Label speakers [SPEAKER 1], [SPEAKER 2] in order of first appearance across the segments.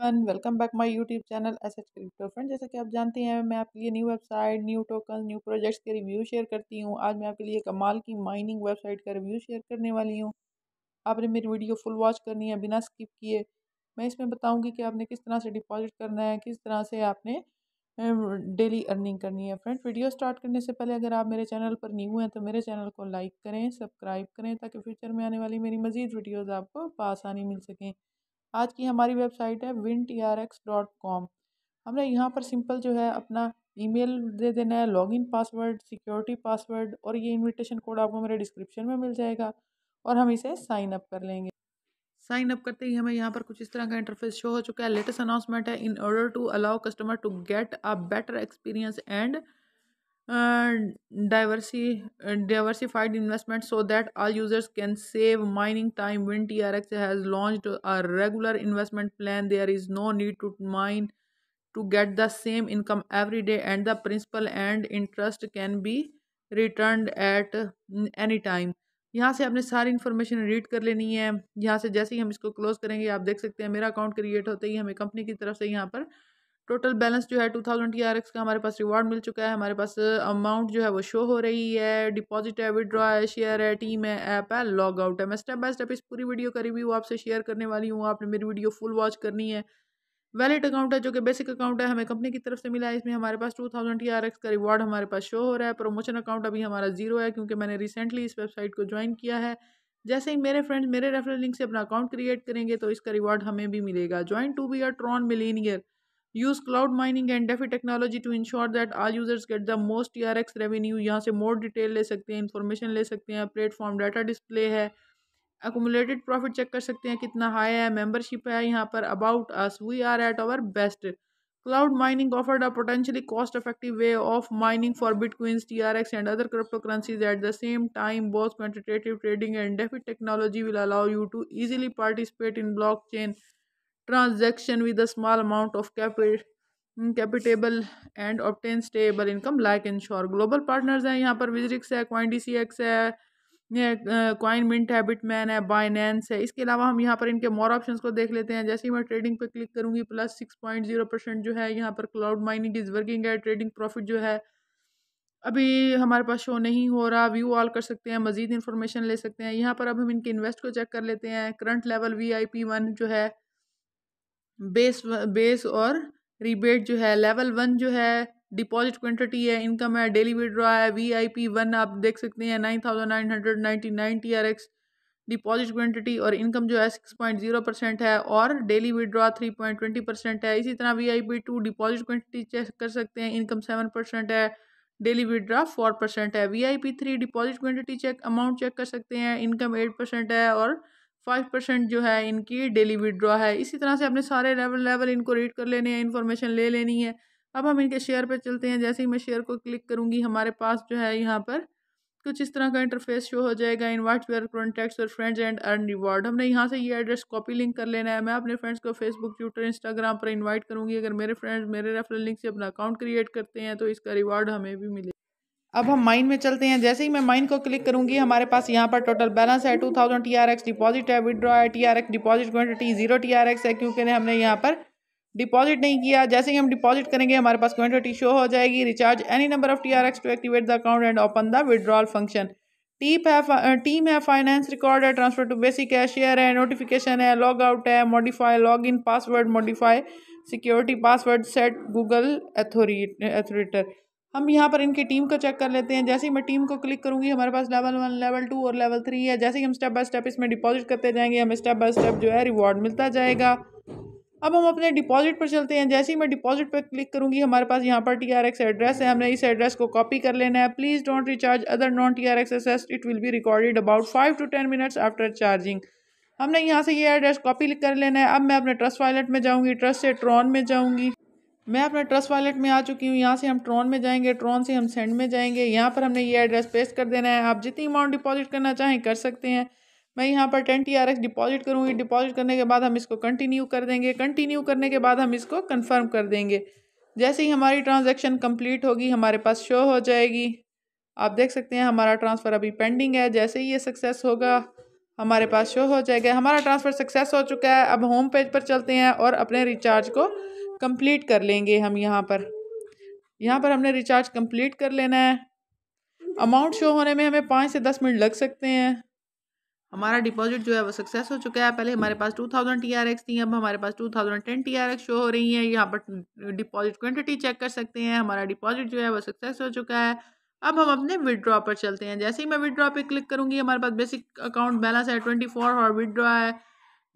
[SPEAKER 1] Everyone welcome back my YouTube channel S H crypto friend जैसे कि आप जानते हैं मैं आपके लिए new website new token new projects के रिव्यू शेयर करती हूँ आज मैं आपके लिए कमाल की माइनिंग वेबसाइट का रिव्यू शेयर करने वाली हूँ आपने मेरी वीडियो फुल वॉच करनी है बिना स्किप किए मैं इसमें बताऊँगी कि आपने किस तरह से डिपॉजिट करना है किस तरह से आपने डेली अर्निंग करनी है फ्रेंड वीडियो स्टार्ट करने से पहले अगर आप मेरे चैनल पर न्यू हैं तो मेरे चैनल को लाइक करें सब्सक्राइब करें ताकि फ्यूचर में आने वाली मेरी मज़ीद वीडियोज़ आपको आसानी मिल सकें आज की हमारी वेबसाइट है win T R X dot com हमने यहाँ पर सिंपल जो है अपना ईमेल दे देना है लॉगिन पासवर्ड सिक्योरिटी पासवर्ड और ये इनविटेशन कोड आपको मेरे डिस्क्रिप्शन में मिल जाएगा और हम इसे साइन अप कर लेंगे साइन अप करते ही हमें यहाँ पर कुछ इस तरह का इंटरफेस शो हो चुका है लेटेस्ट अनाउंसमेंट है in order to allow customer to get a better experience and डाइवर्सी diversified investment so that all users can save mining time win T R X has launch a regular investment plan there is no need to mine to get the same income every day and the principal and interest can be return at any time यहाँ से आपने सारी information read कर लेनी है यहाँ से जैसे ही हम इसको क्लोज करेंगे आप देख सकते हैं मेरा अकाउंट क्रिएट होते ही हमें कंपनी की तरफ से यहाँ पर टोटल बैलेंस जो है two thousand T R X का हमारे पास रिवॉर्ड मिल चुका है हमारे पास अमाउंट जो है वो शो हो रही है डिपॉजिट है विड्रॉ है शेयर है टीम है ऐप है लॉग आउट है मैं स्टेप बाय स्टेप इस पूरी वीडियो का रिव्यू आपसे शेयर करने वाली हूँ आपने मेरी वीडियो फुल वॉच करनी है वैलिड अकाउंट है जो कि बेसिक अकाउंट है हमें कंपनी की तरफ से मिला है इसमें हमारे पास two thousand T R X का रिवॉर्ड हमारे पास शो हो रहा है प्रमोशन अकाउंट अभी हमारा जीरो है क्योंकि मैंने रिसेंटली इस वेबसाइट को ज्वाइन किया है जैसे ही मेरे फ्रेंड्स मेरे रेफरल लिंक से अपना अकाउंट क्रिएट करेंगे तो इसका रिवॉर्ड हमें भी मिलेगा join to be a Tron millionaire use cloud mining and defi technology to ensure that all users get the most TRX revenue यहाँ से more detail information ले platform data display accumulated profit check कर सकते हैं कितना high membership है यहाँ about us we are at our best Cloud mining offered a potentially cost effective way of mining for bitcoins, TRX, and other cryptocurrencies. At the same time, both quantitative trading and DeFi technology will allow you to easily participate in blockchain transaction with a small amount of capital and obtain stable income like ensure global partners हैं यहाँ पर विजरिक्स है CoinDCX है Coinmint है Bitmain है Binance है इसके अलावा हम यहाँ पर इनके मोर ऑप्शन को देख लेते हैं जैसे ही मैं ट्रेडिंग पे क्लिक करूँगी plus six point zero percent जो है यहाँ पर क्लाउड माइनिंग इज़ वर्किंग है ट्रेडिंग प्रॉफिट जो है अभी हमारे पास शो नहीं हो रहा व्यू ऑल कर सकते हैं मजीद इन्फॉर्मेशन ले सकते हैं यहाँ पर अब हम इनके इन्वेस्ट को चेक कर लेते हैं current level V I P one जो है बेस बेस और रिबेट जो है लेवल वन जो है डिपॉजिट क्वांटिटी है इनकम है डेली विड्रॉ है वीआईपी वन आप देख सकते हैं nine thousand nine hundred ninety nine T R X deposit quantity और इनकम जो है सिक्स पॉइंट जीरो परसेंट है और daily withdraw three point twenty percent है इसी तरह V I P two deposit quantity check कर सकते हैं इनकम सेवन परसेंट है डेली विड्रॉ फोर परसेंट है V I P three deposit quantity check amount check कर सकते हैं इनकम एट परसेंट है और फाइव परसेंट जो है इनकी डेली विड्रॉ है इसी तरह से अपने सारे लेवल लेवल इनको रीड कर लेने हैं इन्फॉर्मेशन ले लेनी है अब हम इनके शेयर पर चलते हैं जैसे ही मैं शेयर को क्लिक करूँगी हमारे पास जो है यहाँ पर कुछ इस तरह का इंटरफेस शो हो जाएगा वाट वेयर कॉन्टैक्ट्स और फ्रेंड्स एंड अर्न रिवॉर्ड हमने यहाँ से ये एड्रेस कॉपी लिंक कर लेना है मैं अपने फ्रेंड्स को फेसबुक ट्विटर इंस्टाग्राम पर इनवाइट करूँगी अगर मेरे फ्रेंड्स मेरे रेफरल लिंक से अपना अकाउंट क्रिएट करते हैं तो इसका रिवॉर्ड हमें भी मिलेगा अब हम माइन में चलते हैं जैसे ही मैं माइन को क्लिक करूंगी हमारे पास यहाँ पर टोटल बैलेंस है two thousand T R X deposit है विद्रॉ है T R X deposit quantity zero T R X है क्योंकि हमने यहाँ पर डिपॉजिट नहीं किया जैसे ही हम डिपॉजिट करेंगे हमारे पास क्वान्टिटी शो हो जाएगी recharge any number of T R X to activate the account and open the withdrawal function tip है टीम है फाइनेंस रिकॉर्ड है ट्रांसफर टू बेसिक है शेयर है नोटिफिकेशन है लॉग आउट है modify log in password modify security password set Google एथोरी अथोरिटर हम यहाँ पर इनकी टीम को चेक कर लेते हैं जैसे ही मैं टीम को क्लिक करूँगी हमारे पास लेवल वन लेवल टू और लेवल थ्री है जैसे ही हम स्टेप बाय स्टेप इसमें डिपॉजिट करते जाएंगे हमें स्टेप बाय स्टेप जो है रिवॉर्ड मिलता जाएगा अब हम अपने डिपॉजिट पर चलते हैं जैसे ही मैं डिपॉजिट पर क्लिक करूँगी हमारे पास यहाँ पर टी आर एक्स एड्रेस है हमने इस एड्रेस को कॉपी कर लेना है please don't recharge other non T R X एसेस it will be recorded about five to ten minutes after charging हमने यहाँ से ये एड्रेस कॉपी कर लेना है अब मैं अपने ट्रस्ट वॉलेट में जाऊँगी ट्रस्ट से ट्रॉन में जाऊँगी मैं अपने ट्रस्ट वॉलेट में आ चुकी हूँ यहाँ से हम ट्रॉन में जाएंगे ट्रॉन से हम सेंड में जाएंगे यहाँ पर हमने ये एड्रेस पेस्ट कर देना है आप जितनी अमाउंट डिपॉजिट करना चाहें कर सकते हैं मैं यहाँ पर ten T R X deposit करूँगी डिपॉजिट करने के बाद हम इसको कंटिन्यू कर देंगे कंटिन्यू करने के बाद हम इसको कन्फर्म कर देंगे जैसे ही हमारी ट्रांजेक्शन कम्प्लीट होगी हमारे पास शो हो जाएगी आप देख सकते हैं हमारा ट्रांसफ़र अभी पेंडिंग है जैसे ही ये सक्सेस होगा हमारे पास शो हो जाएगा हमारा ट्रांसफ़र सक्सेस हो चुका है अब होम पेज पर चलते हैं और अपने रिचार्ज को कंप्लीट कर लेंगे हम यहाँ पर यहाँ पर हमने रिचार्ज कंप्लीट कर लेना है अमाउंट शो होने में हमें पाँच से दस मिनट लग सकते हैं हमारा डिपॉजिट जो है वो सक्सेस हो चुका है पहले हमारे पास two thousand T R X थी अब हमारे पास two thousand ten T R X show हो रही है यहाँ पर डिपॉजिट क्वान्टिटी चेक कर सकते हैं हमारा डिपॉजिट जो है वो सक्सेस हो चुका है अब हम अपने विदड्रॉ पर चलते हैं जैसे ही मैं विदड्रॉ पर क्लिक करूँगी हमारे पास बेसिक अकाउंट बैलेंस है ट्वेंटी फोर और विदड्रॉ है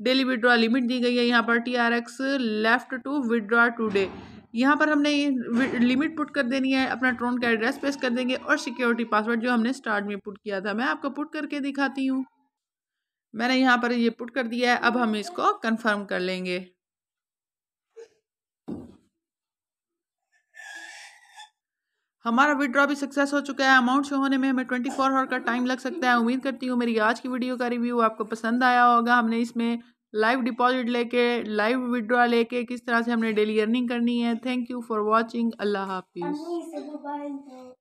[SPEAKER 1] डेली विड्रॉ लिमिट दी गई है यहाँ पर T R X left to withdraw today यहाँ पर हमने लिमिट पुट कर देनी है अपना ट्रोन का एड्रेस पेस्ट कर देंगे और सिक्योरिटी पासवर्ड जो हमने स्टार्ट में पुट किया था मैं आपको पुट करके दिखाती हूँ मैंने यहाँ पर ये पुट कर दिया है अब हम इसको कंफर्म कर लेंगे हमारा विड्रॉ भी सक्सेस हो चुका है अमाउंट शो होने में हमें ट्वेंटी फोर आवर का टाइम लग सकता है उम्मीद करती हूँ मेरी आज की वीडियो का रिव्यू आपको पसंद आया होगा हमने इसमें लाइव डिपॉजिट लेके लाइव विड्रॉ लेके किस तरह से हमने डेली अर्निंग करनी है थैंक यू फॉर वॉचिंग अल्लाह हाफिज़